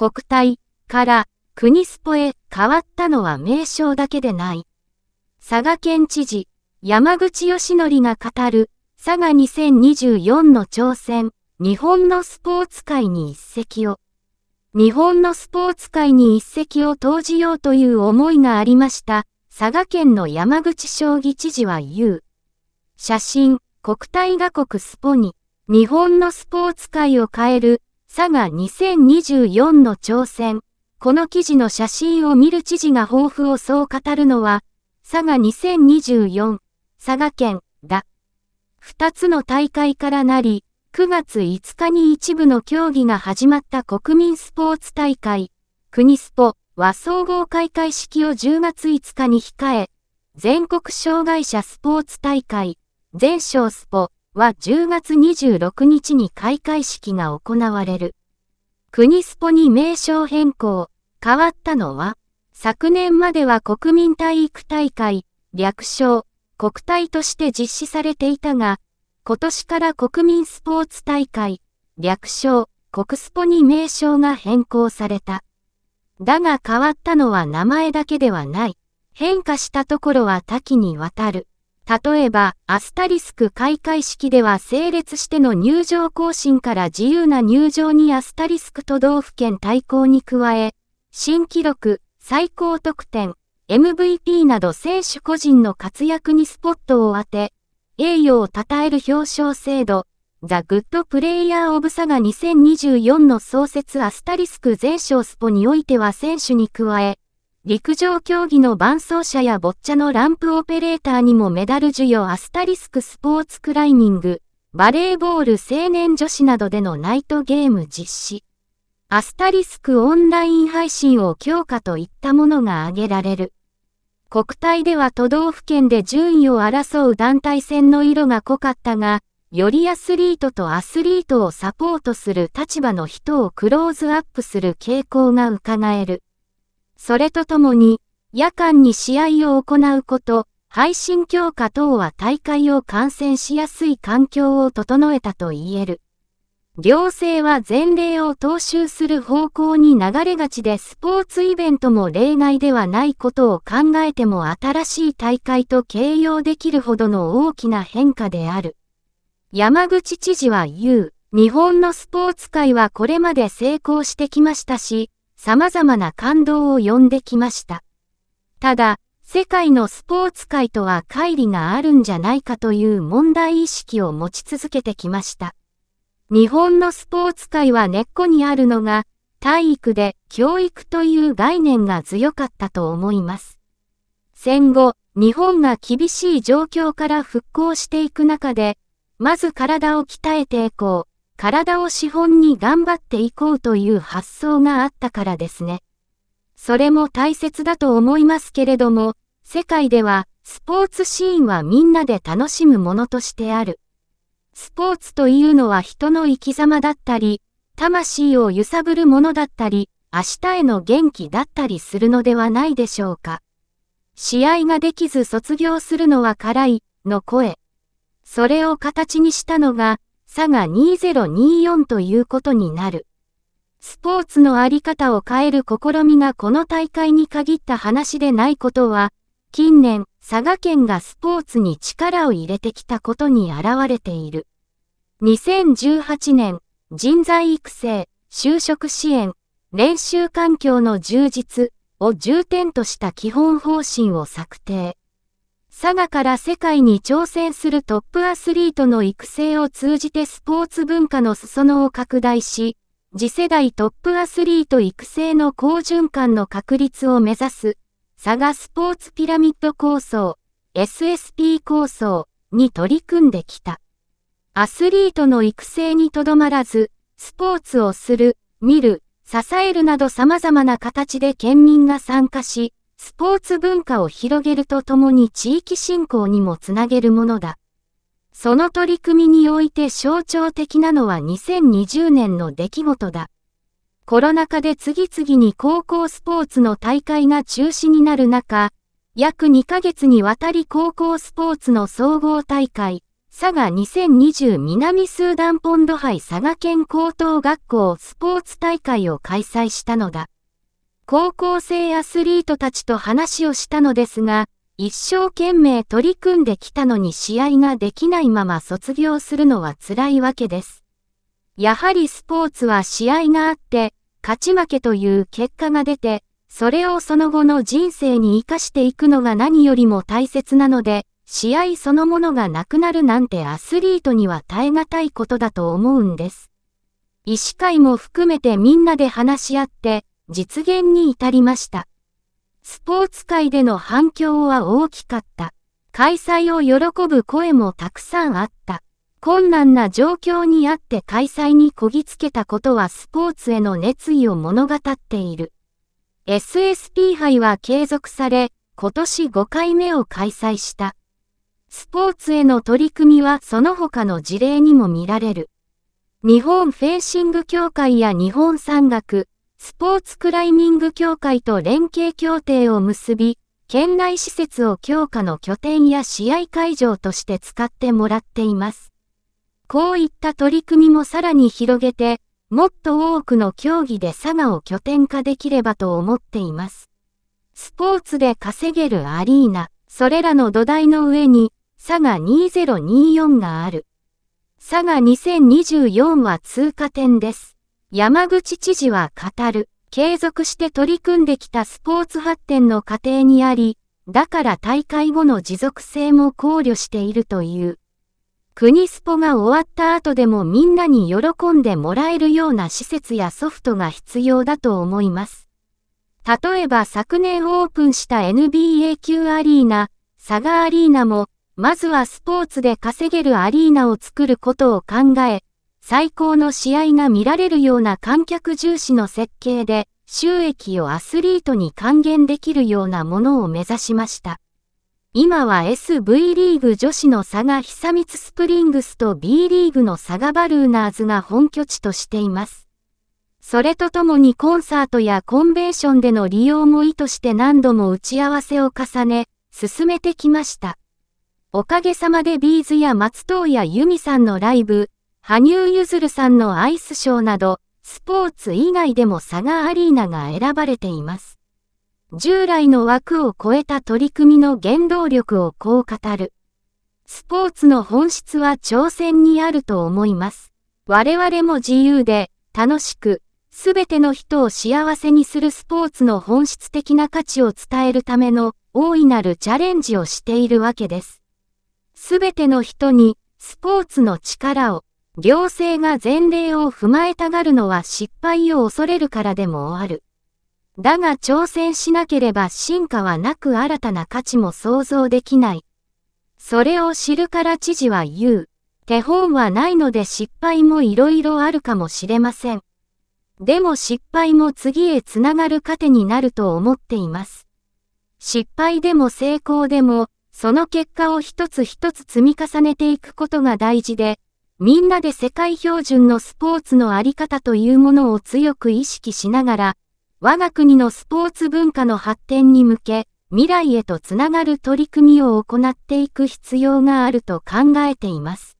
国体から国スポへ変わったのは名称だけでない。佐賀県知事、山口義則が語る、佐賀2024の挑戦、日本のスポーツ界に一石を。日本のスポーツ界に一石を投じようという思いがありました。佐賀県の山口将棋知事は言う。写真、国体が国スポに、日本のスポーツ界を変える、佐賀2024の挑戦。この記事の写真を見る知事が抱負をそう語るのは、佐賀2024、佐賀県、だ。二つの大会からなり、9月5日に一部の競技が始まった国民スポーツ大会、国スポは総合開会式を10月5日に控え、全国障害者スポーツ大会、全省スポは10月26日に開会式が行われる。国スポに名称変更、変わったのは、昨年までは国民体育大会、略称、国体として実施されていたが、今年から国民スポーツ大会、略称、国スポに名称が変更された。だが変わったのは名前だけではない。変化したところは多岐にわたる。例えば、アスタリスク開会式では整列しての入場更新から自由な入場にアスタリスク都道府県対抗に加え、新記録、最高得点、MVP など選手個人の活躍にスポットを当て、栄誉を称える表彰制度、ザ・グッド・プレイヤー・オブ・サガ2024の創設アスタリスク全賞スポにおいては選手に加え、陸上競技の伴走者やボッチャのランプオペレーターにもメダル授与アスタリスクスポーツクライミング、バレーボール青年女子などでのナイトゲーム実施。アスタリスクオンライン配信を強化といったものが挙げられる。国体では都道府県で順位を争う団体戦の色が濃かったが、よりアスリートとアスリートをサポートする立場の人をクローズアップする傾向が伺える。それとともに、夜間に試合を行うこと、配信強化等は大会を観戦しやすい環境を整えたと言える。行政は前例を踏襲する方向に流れがちでスポーツイベントも例外ではないことを考えても新しい大会と形容できるほどの大きな変化である。山口知事は言う、日本のスポーツ界はこれまで成功してきましたし、様々な感動を呼んできました。ただ、世界のスポーツ界とは乖離があるんじゃないかという問題意識を持ち続けてきました。日本のスポーツ界は根っこにあるのが、体育で教育という概念が強かったと思います。戦後、日本が厳しい状況から復興していく中で、まず体を鍛えていこう。体を資本に頑張っていこうという発想があったからですね。それも大切だと思いますけれども、世界ではスポーツシーンはみんなで楽しむものとしてある。スポーツというのは人の生き様だったり、魂を揺さぶるものだったり、明日への元気だったりするのではないでしょうか。試合ができず卒業するのは辛い、の声。それを形にしたのが、佐賀2024ということになる。スポーツのあり方を変える試みがこの大会に限った話でないことは、近年、佐賀県がスポーツに力を入れてきたことに現れている。2018年、人材育成、就職支援、練習環境の充実を重点とした基本方針を策定。佐賀から世界に挑戦するトップアスリートの育成を通じてスポーツ文化の裾野を拡大し、次世代トップアスリート育成の好循環の確立を目指す、佐賀スポーツピラミッド構想、SSP 構想に取り組んできた。アスリートの育成にとどまらず、スポーツをする、見る、支えるなど様々な形で県民が参加し、スポーツ文化を広げるとともに地域振興にもつなげるものだ。その取り組みにおいて象徴的なのは2020年の出来事だ。コロナ禍で次々に高校スポーツの大会が中止になる中、約2ヶ月にわたり高校スポーツの総合大会、佐賀2020南スーダンポンド杯佐賀県高等学校スポーツ大会を開催したのだ。高校生アスリートたちと話をしたのですが、一生懸命取り組んできたのに試合ができないまま卒業するのは辛いわけです。やはりスポーツは試合があって、勝ち負けという結果が出て、それをその後の人生に活かしていくのが何よりも大切なので、試合そのものがなくなるなんてアスリートには耐え難いことだと思うんです。医師会も含めてみんなで話し合って、実現に至りました。スポーツ界での反響は大きかった。開催を喜ぶ声もたくさんあった。困難な状況にあって開催にこぎつけたことはスポーツへの熱意を物語っている。SSP 杯は継続され、今年5回目を開催した。スポーツへの取り組みはその他の事例にも見られる。日本フェンシング協会や日本山岳、スポーツクライミング協会と連携協定を結び、県内施設を強化の拠点や試合会場として使ってもらっています。こういった取り組みもさらに広げて、もっと多くの競技で佐賀を拠点化できればと思っています。スポーツで稼げるアリーナ、それらの土台の上に、佐賀2024がある。佐賀2024は通過点です。山口知事は語る、継続して取り組んできたスポーツ発展の過程にあり、だから大会後の持続性も考慮しているという。国スポが終わった後でもみんなに喜んでもらえるような施設やソフトが必要だと思います。例えば昨年オープンした NBA 級アリーナ、佐賀アリーナも、まずはスポーツで稼げるアリーナを作ることを考え、最高の試合が見られるような観客重視の設計で、収益をアスリートに還元できるようなものを目指しました。今は SV リーグ女子の佐賀久光スプリングスと B リーグの佐賀バルーナーズが本拠地としています。それとともにコンサートやコンベンションでの利用も意図して何度も打ち合わせを重ね、進めてきました。おかげさまでビーズや松任谷由実さんのライブ、羽生結弦さんのアイスショーなど、スポーツ以外でも佐賀アリーナが選ばれています。従来の枠を超えた取り組みの原動力をこう語る。スポーツの本質は挑戦にあると思います。我々も自由で、楽しく、すべての人を幸せにするスポーツの本質的な価値を伝えるための大いなるチャレンジをしているわけです。すべての人にスポーツの力を行政が前例を踏まえたがるのは失敗を恐れるからでもある。だが挑戦しなければ進化はなく新たな価値も想像できない。それを知るから知事は言う。手本はないので失敗も色々あるかもしれません。でも失敗も次へつながる糧になると思っています。失敗でも成功でも、その結果を一つ一つ積み重ねていくことが大事で、みんなで世界標準のスポーツのあり方というものを強く意識しながら、我が国のスポーツ文化の発展に向け、未来へとつながる取り組みを行っていく必要があると考えています。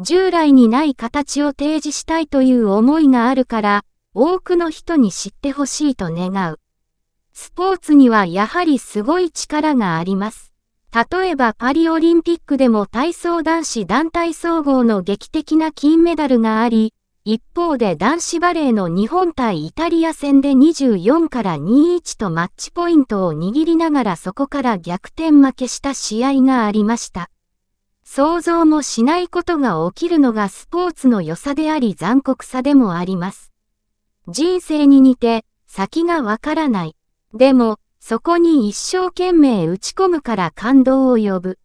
従来にない形を提示したいという思いがあるから、多くの人に知ってほしいと願う。スポーツにはやはりすごい力があります。例えばパリオリンピックでも体操男子団体総合の劇的な金メダルがあり、一方で男子バレーの日本対イタリア戦で24から21とマッチポイントを握りながらそこから逆転負けした試合がありました。想像もしないことが起きるのがスポーツの良さであり残酷さでもあります。人生に似て先がわからない。でも、そこに一生懸命打ち込むから感動を呼ぶ。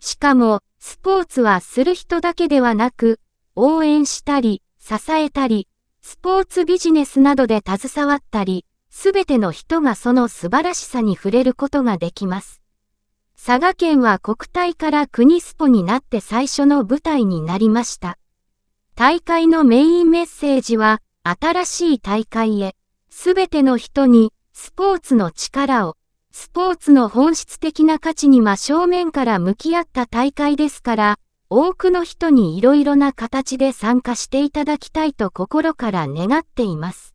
しかも、スポーツはする人だけではなく、応援したり、支えたり、スポーツビジネスなどで携わったり、すべての人がその素晴らしさに触れることができます。佐賀県は国体から国スポになって最初の舞台になりました。大会のメインメッセージは、新しい大会へ、すべての人にスポーツの力を、スポーツの本質的な価値に真正面から向き合った大会ですから、多くの人にいろいろな形で参加していただきたいと心から願っています。